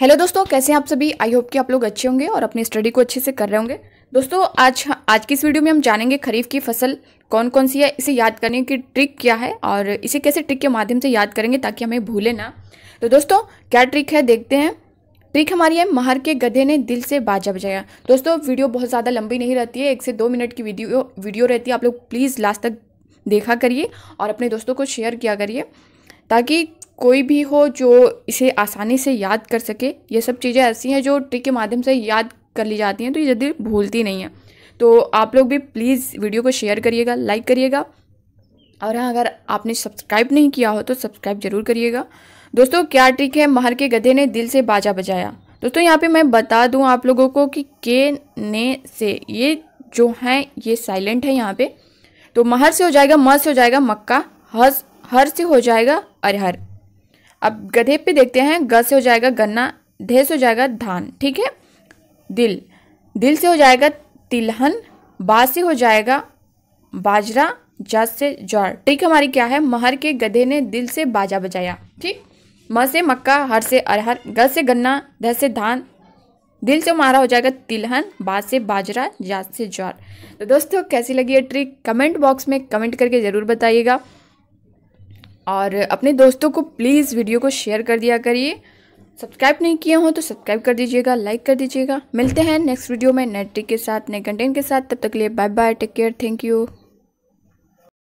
hello दोस्तों कैसे हैं आप सभी आई होप कि आप लोग अच्छे होंगे और अपनी स्टडी को अच्छे से कर रहे होंगे दोस्तों आज आज की इस वीडियो में हम जानेंगे खरीफ की फसल कौन कौन सी है इसे याद करने की ट्रिक क्या है और इसे कैसे ट्रिक के माध्यम से याद करेंगे ताकि हमें भूले ना तो दोस्तों क्या ट्रिक है देखते हैं ट्रिक हमारी है महर के गधे ने दिल से बाजा बजाया दोस्तों वीडियो बहुत ज़्यादा लंबी नहीं रहती है एक से दो मिनट की वीडियो वीडियो रहती है आप लोग प्लीज़ लास्ट तक देखा करिए और अपने दोस्तों को शेयर किया करिए ताकि कोई भी हो जो इसे आसानी से याद कर सके ये सब चीज़ें ऐसी हैं जो ट्रिक के माध्यम से याद कर ली जाती हैं तो ये जल्दी भूलती नहीं है तो आप लोग भी प्लीज़ वीडियो को शेयर करिएगा लाइक करिएगा और हाँ अगर आपने सब्सक्राइब नहीं किया हो तो सब्सक्राइब जरूर करिएगा दोस्तों क्या ट्रिक है महर के गधे ने दिल से बाजा बजाया दोस्तों यहाँ पे मैं बता दूँ आप लोगों को कि के ने से ये जो हैं ये साइलेंट है यहाँ पे तो महर से हो जाएगा म से हो जाएगा मक्का हर से हो जाएगा अरहर अब गधे पे देखते हैं ग से हो जाएगा गन्ना ढे से हो जाएगा धान ठीक है दिल दिल से हो जाएगा तिलहन बा से हो जाएगा बाजरा जस से ज्वार ठीक हमारी क्या है महर के गधे ने दिल से बाजा बजाया ठीक म से मक्का हर से अरहर ग से गन्ना ध से धान दिल से हमारा हो जाएगा तिलहन बा से बाजरा जात से ज्वार तो दोस्तों कैसी लगी ये ट्रिक कमेंट बॉक्स में कमेंट करके ज़रूर बताइएगा और अपने दोस्तों को प्लीज़ वीडियो को शेयर कर दिया करिए सब्सक्राइब नहीं किए हो तो सब्सक्राइब कर दीजिएगा लाइक कर दीजिएगा मिलते हैं नेक्स्ट वीडियो में नए के साथ नए कंटेंट के साथ तब तक लिए bye bye take care thank you